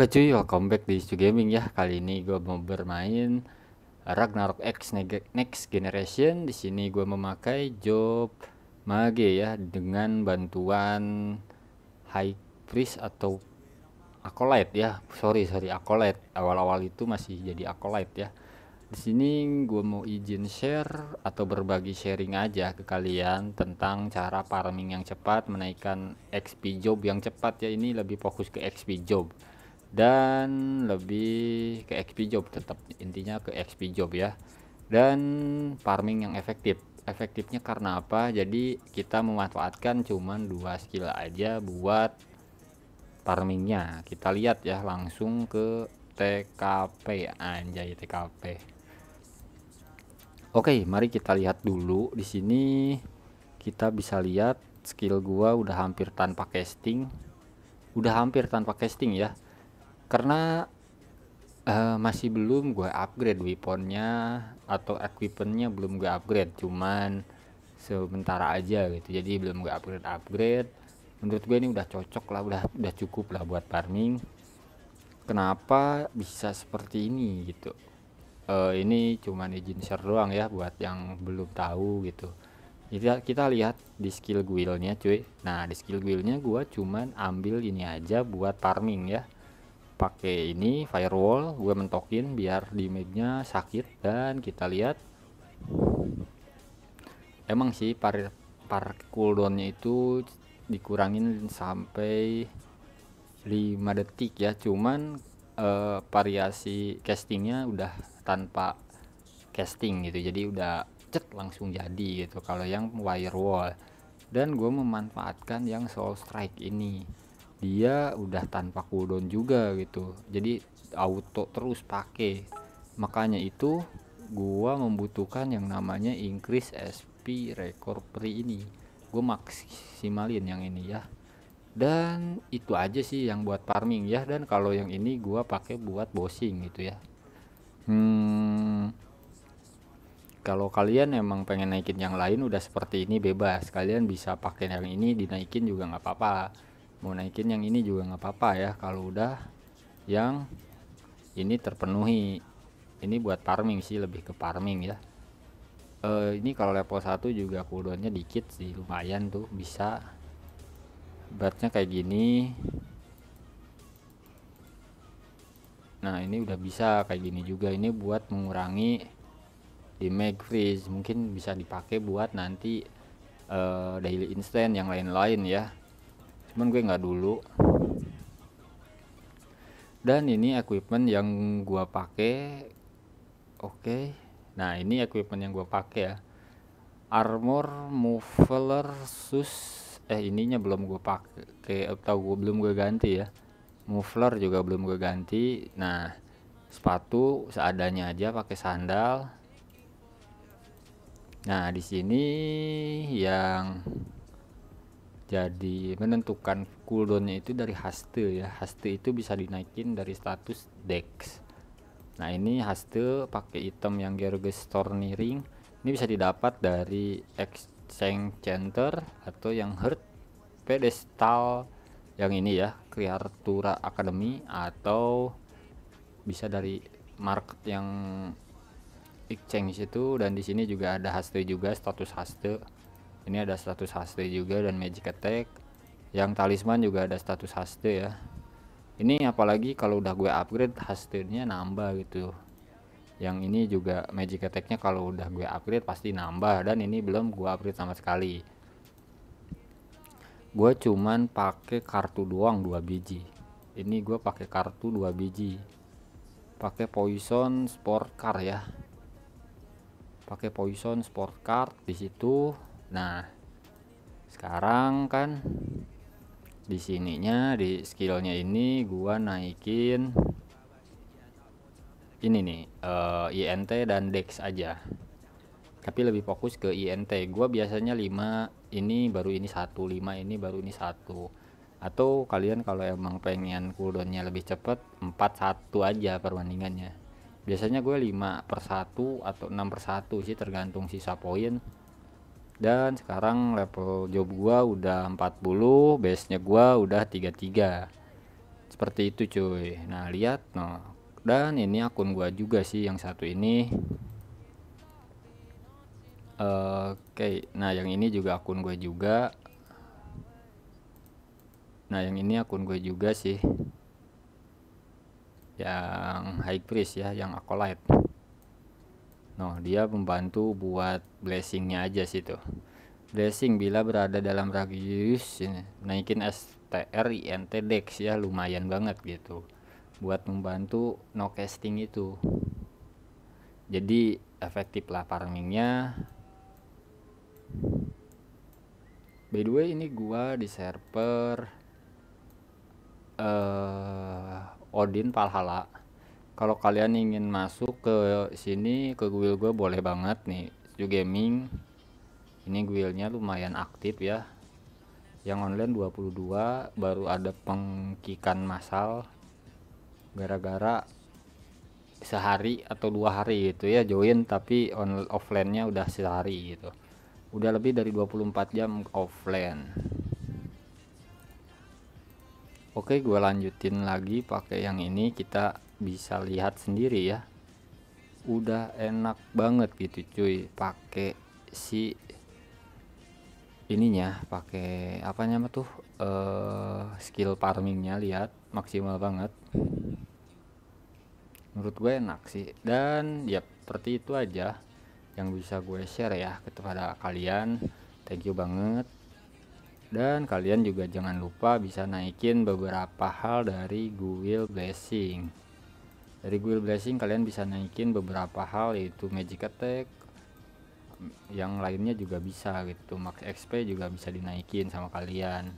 Oke cuy, welcome back di Isu Gaming ya. Kali ini gue mau bermain Ragnarok X Next Generation. Di sini gue memakai job mage ya dengan bantuan High Priest atau Acolyte ya. Sorry sorry Acolyte. Awal-awal itu masih jadi Acolyte ya. Di sini gue mau izin share atau berbagi sharing aja ke kalian tentang cara farming yang cepat, menaikkan XP job yang cepat ya. Ini lebih fokus ke XP job dan lebih ke XP job tetap intinya ke XP job ya dan farming yang efektif efektifnya karena apa jadi kita memanfaatkan cuman dua skill aja buat farmingnya kita lihat ya langsung ke TKP anjay TKP Oke mari kita lihat dulu di sini kita bisa lihat skill gua udah hampir tanpa casting udah hampir tanpa casting ya karena uh, masih belum gue upgrade weaponnya atau equipmentnya belum gue upgrade cuman sementara aja gitu jadi belum gue upgrade upgrade menurut gue ini udah cocok lah udah udah cukup lah buat farming kenapa bisa seperti ini gitu uh, ini cuman izin share doang ya buat yang belum tahu gitu Jadi kita lihat di skill guildnya cuy nah di skill guildnya gue cuman ambil ini aja buat farming ya pakai ini firewall gue mentokin biar damage-nya sakit dan kita lihat emang sih par par cooldownnya itu dikurangin sampai 5 detik ya cuman eh, variasi castingnya udah tanpa casting gitu jadi udah cet langsung jadi gitu kalau yang firewall dan gue memanfaatkan yang soul strike ini dia udah tanpa cooldown juga gitu jadi auto terus pakai makanya itu gua membutuhkan yang namanya increase SP recovery ini gue maksimalin yang ini ya dan itu aja sih yang buat farming ya dan kalau yang ini gua pakai buat bossing gitu ya hmm kalau kalian emang pengen naikin yang lain udah seperti ini bebas kalian bisa pakai yang ini dinaikin juga nggak apa-apa mau naikin yang ini juga nggak apa-apa ya kalau udah yang ini terpenuhi ini buat farming sih lebih ke farming ya e, ini kalau level 1 juga cooldownnya dikit sih lumayan tuh bisa beratnya kayak gini nah ini udah bisa kayak gini juga ini buat mengurangi damage freeze mungkin bisa dipakai buat nanti uh, daily instant yang lain-lain ya cuman gue nggak dulu dan ini equipment yang gua pakai oke okay. nah ini equipment yang gua pakai ya armor muffler sus eh ininya belum gue pakai atau gue belum gue ganti ya muffler juga belum gue ganti nah sepatu seadanya aja pakai sandal nah di sini yang jadi menentukan cooldownnya itu dari haste ya haste itu bisa dinaikin dari status dex nah ini haste pakai item yang Gerges Torniring ini bisa didapat dari exchange center atau yang hurt pedestal yang ini ya Kriatura Academy atau bisa dari market yang exchange itu dan di sini juga ada haste juga status haste ini ada status haste juga dan magic attack yang talisman juga ada status haste ya ini apalagi kalau udah gue upgrade hastenya nambah gitu yang ini juga magic attacknya kalau udah gue upgrade pasti nambah dan ini belum gue upgrade sama sekali gue cuman pakai kartu doang dua biji ini gue pakai kartu dua biji pakai poison sport car ya pakai poison sport card di situ Nah, sekarang kan di sininya di skillnya ini gua naikin ini nih uh, eh, INT dan Dex aja. Tapi lebih fokus ke INT. Gua biasanya 5 ini baru ini 1, 5 ini baru ini 1 atau kalian kalau emang pengen cooldownnya lebih cepet 4 1 aja perbandingannya biasanya gue 5 per 1 atau 6 per 1 sih tergantung sisa poin dan sekarang level job gua udah 40 base nya gua udah 33 seperti itu cuy nah lihat no nah. dan ini akun gua juga sih yang satu ini eh, oke okay. nah yang ini juga akun gue juga nah yang ini akun gue juga sih yang high priest ya yang acolyte Noh, dia membantu buat blessingnya aja sih tuh. Blessing bila berada dalam radius ini naikin STR INT Dex ya lumayan banget gitu buat membantu no casting itu. Jadi efektif lah farmingnya. By the way ini gua di server uh, Odin Valhalla kalau kalian ingin masuk ke sini ke guild gue boleh banget nih juga Gaming ini guildnya lumayan aktif ya yang online 22 baru ada pengkikan massal gara-gara sehari atau dua hari gitu ya join tapi on offline nya udah sehari gitu udah lebih dari 24 jam offline oke gue lanjutin lagi pakai yang ini kita bisa lihat sendiri ya udah enak banget gitu cuy pakai si ininya pakai apa apanya tuh uh, skill farmingnya lihat maksimal banget menurut gue enak sih dan ya seperti itu aja yang bisa gue share ya kepada kalian thank you banget dan kalian juga jangan lupa bisa naikin beberapa hal dari google blessing dari guild blessing kalian bisa naikin beberapa hal yaitu magic attack yang lainnya juga bisa gitu max xp juga bisa dinaikin sama kalian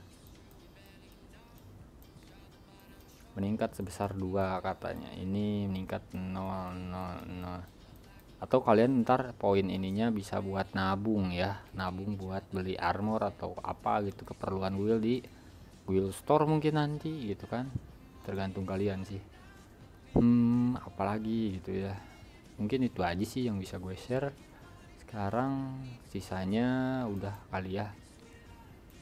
meningkat sebesar dua katanya ini meningkat 0 0 0 atau kalian ntar poin ininya bisa buat nabung ya nabung buat beli armor atau apa gitu keperluan guild di guild store mungkin nanti gitu kan tergantung kalian sih hmm apalagi gitu ya mungkin itu aja sih yang bisa gue share sekarang sisanya udah kali ya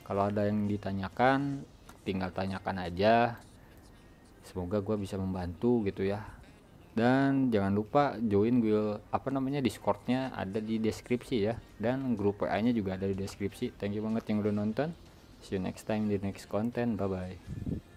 kalau ada yang ditanyakan tinggal tanyakan aja semoga gue bisa membantu gitu ya dan jangan lupa join gue apa namanya discordnya ada di deskripsi ya dan grup WA nya juga ada di deskripsi thank you banget yang udah nonton see you next time di next content bye bye